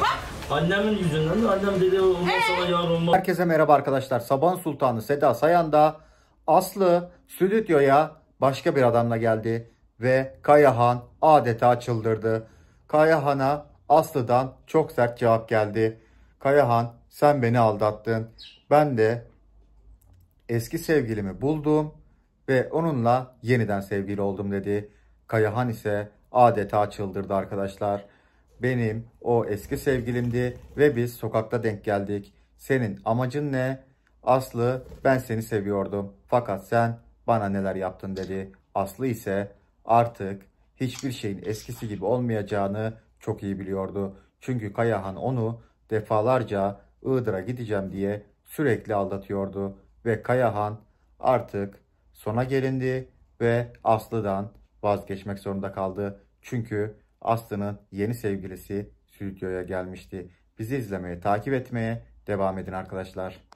Bak. Annemin yüzünden de annem dedi olmasa da yar olmaz. Herkese merhaba arkadaşlar. Saban Sultanı Seda Sayan da Aslı stüdyoya başka bir adamla geldi ve Kayahan adeta çıldırdı. Kayahan'a Aslı'dan çok sert cevap geldi. Kayahan sen beni aldattın. Ben de eski sevgilimi buldum ve onunla yeniden sevgili oldum dedi. Kayahan ise adeta çıldırdı arkadaşlar. Benim o eski sevgilimdi ve biz sokakta denk geldik. Senin amacın ne? Aslı ben seni seviyordum fakat sen bana neler yaptın dedi. Aslı ise artık hiçbir şeyin eskisi gibi olmayacağını çok iyi biliyordu. Çünkü Kayahan onu defalarca Iğdır'a gideceğim diye sürekli aldatıyordu ve Kayahan artık sona gelindi ve Aslı'dan vazgeçmek zorunda kaldı. Çünkü Aslı'nın yeni sevgilisi stüdyoya gelmişti. Bizi izlemeye, takip etmeye devam edin arkadaşlar.